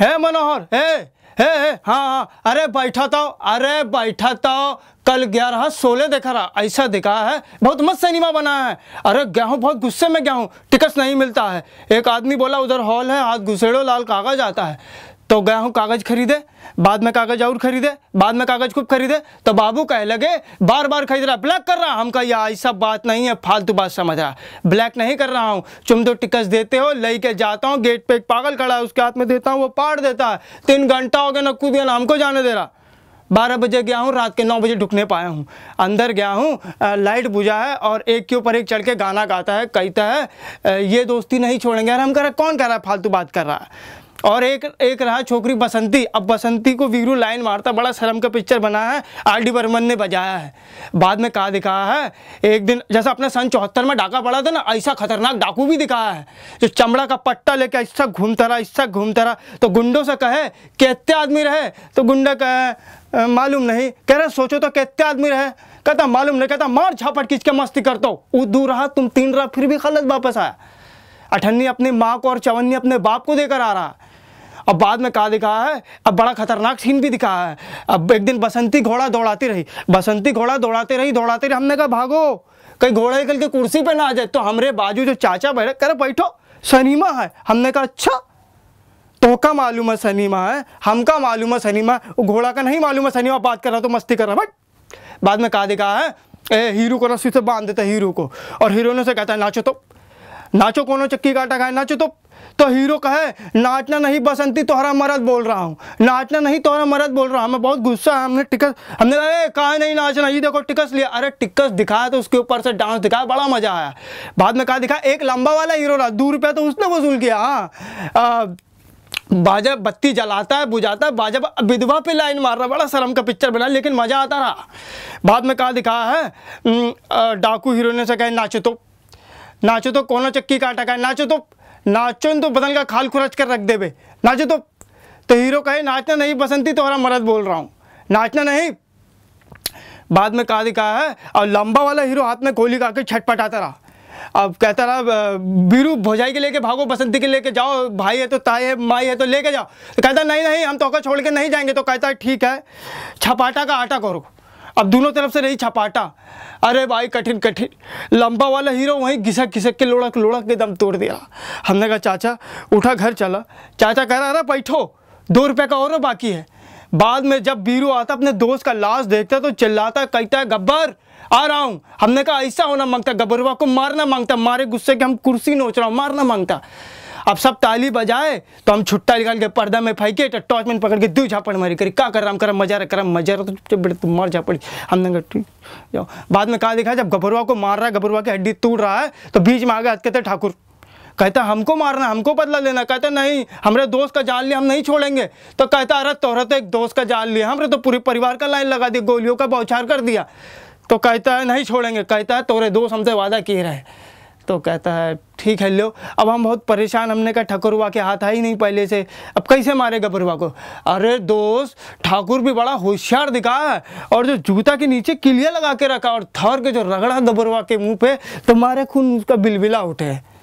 हे मनोहर है हे हे हाँ हाँ अरे बैठा तो अरे बैठा तो कल ग्यारह सोलह देखा रहा ऐसा दिखा है बहुत मस्त सिनेमा बना है अरे गया हूँ बहुत गुस्से में गया हूँ टिकट नहीं मिलता है एक आदमी बोला उधर हॉल है हाथ घुसेड़ो लाल कागज आता है तो गया हूँ कागज़ खरीदे बाद में कागज़ और खरीदे बाद में कागज़ खूब खरीदे तो बाबू कह लगे बार बार खरीद रहा ब्लैक कर रहा हम कह ऐसा बात नहीं है फालतू बात समझ रहा ब्लैक नहीं कर रहा हूँ तुम तो टिकस देते हो ले के जाता हूँ गेट पे एक पागल खड़ा है उसके हाथ में देता हूँ वो पाड़ देता है तीन घंटा हो गया ना कूद गया ना हमको जाने दे रहा बारह बजे गया हूँ रात के नौ बजे ढुकने पाया हूँ अंदर गया हूँ लाइट बुझा है और एक के ऊपर एक चढ़ के गाना गाता है कहता है ये दोस्ती नहीं छोड़ेंगे यार हम कह रहे कौन कर रहा है फालतू बात कर रहा है और एक एक रहा छोकरी बसंती अब बसंती को वीरू लाइन मारता बड़ा शर्म का पिक्चर बना है आर डी बर्मन ने बजाया है बाद में कहा दिखाया है एक दिन जैसा अपने सन चौहत्तर में डाका पड़ा था ना ऐसा खतरनाक डाकू भी दिखाया है जो चमड़ा का पट्टा लेकर ऐसा घूमता रहा ऐसा घूमता रहा तो गुंडों से कहे कहते आदमी रहे तो गुंडा कहे मालूम नहीं कह रहे सोचो तो कहते आदमी रहे कहता मालूम नहीं कहता मार झापट खींच के मस्ती करता दो ऊ दू रहा तुम तीन रहा फिर भी गलत वापस आया अठन्नी अपनी माँ को और चवन्नी अपने बाप को देकर आ रहा और बाद में कहा दिखाया है अब बड़ा खतरनाक सीन भी दिखाया है अब एक दिन बसंती घोड़ा दौड़ाती रही बसंती घोड़ा दौड़ाते रही दौड़ाते रही हमने कहा भागो कहीं घोड़ा निकल के कुर्सी पर ना आ जाए तो हमारे बाजू जो चाचा बैठे करे बैठो सनीमा है हमने कहा अच्छा तो का मालूम है सनीमा है हम का मालूम है सनीमा वो घोड़ा का नहीं मालूम है सनीमा बात कर रहा तो मस्ती कर रहा बट बाद में कहा दिखा है ए हीरो को रस्सी से बांध देता हीरो को और हीरो ने से कहता है नाचो तो नाचो कोनो चक्की काटा खाए नाचो तो तो हीरो कहे नाचना नहीं बसंती तोहरा मरद बोल रहा हूँ नाचना नहीं तोहरा मरद बोल रहा हूँ हमें बहुत गुस्सा है हमने टिकस हमने कहा कहा नहीं नाचना ये देखो टिकस लिया अरे टिकस दिखाया तो उसके ऊपर से डांस दिखाया बड़ा मजा आया बाद में कहा दिखा एक लंबा वाला हीरो रहा दो रुपया तो उसने वसूल किया हाँ बाजा बत्ती जलाता है बुझाता है बाजा विधवा पे लाइन मार रहा बड़ा शर्म का पिक्चर बना लेकिन मज़ा आता रहा बाद में कहा दिखाया है डाकू हीरो ने से कहे नाचे तो नाचो तो कोनो चक्की काटा का नाचो तो नाचो तो बदन का खाल खुरच कर रख देवे नाचो तो तो हीरो कहे नाचना नहीं बसंती तुम्हारा तो मरद बोल रहा हूँ नाचना नहीं बाद में कहा कहा है और लंबा वाला हीरो हाथ में गोली का छटपटाता रहा अब कहता रहा बीरू भोजाई के लेके भागो बसंती के लेके जाओ भाई है तो ताई है माई है तो लेके जाओ तो कहता नहीं नहीं हम तो छोड़ के नहीं जाएंगे तो कहता ठीक है छपाटा का आटा करो अब दोनों तरफ से रही छपाटा अरे भाई कठिन कठिन लंबा वाला हीरो वहीं घिसक घिसक के लोड़क लोड़क के दम तोड़ दिया हमने कहा चाचा उठा घर चला चाचा कह रहा अरे बैठो दो रुपये का और बाकी है बाद में जब बीरू आता अपने दोस्त का लाश देखता तो चिल्लाता कहता है गब्बर आ रहा हूँ हमने कहा ऐसा होना मांगता गबरुआ को मारना मांगता मारे गुस्से के हम कुर्सी नोच रहा हूँ मारना मांगता अब सब ताली बजाए तो हम छुट्टा निकाल के पर्दा में फेंके तो टॉर्च में पकड़ के दू झापड़ मारी करी का कर राम करम मजा रहा करम मजा रहा तो बेटे तुम मार झापड़ी हमने जाओ बाद में कहा देखा जब घबरुआ को मार रहा है घबरुआ की हड्डी तोड़ रहा है तो बीच में आ गया कहते ठाकुर कहता हमको मारना हमको बदला लेना कहता नहीं हमारे दोस्त का जाल लिया हम नहीं छोड़ेंगे तो कहता अरे तोहरा तो एक दोस्त का जाल लिया हमने तो पूरे परिवार का लाइन लगा दी गोलियों का बौछार कर दिया तो कहता है नहीं छोड़ेंगे कहता है तोरे दोस्त हमसे वादा किए रहे तो कहता है ठीक है लो अब हम बहुत परेशान हमने कहा ठकुरवा के हाथ आई नहीं पहले से अब कैसे मारे बरुआ को अरे दोस्त ठाकुर भी बड़ा होशियार दिखा है और जो जूता के नीचे किलिया लगा के रखा और थर के जो रगड़ा दबरुआ के मुंह पे तो मारे खून उसका बिलबिला उठे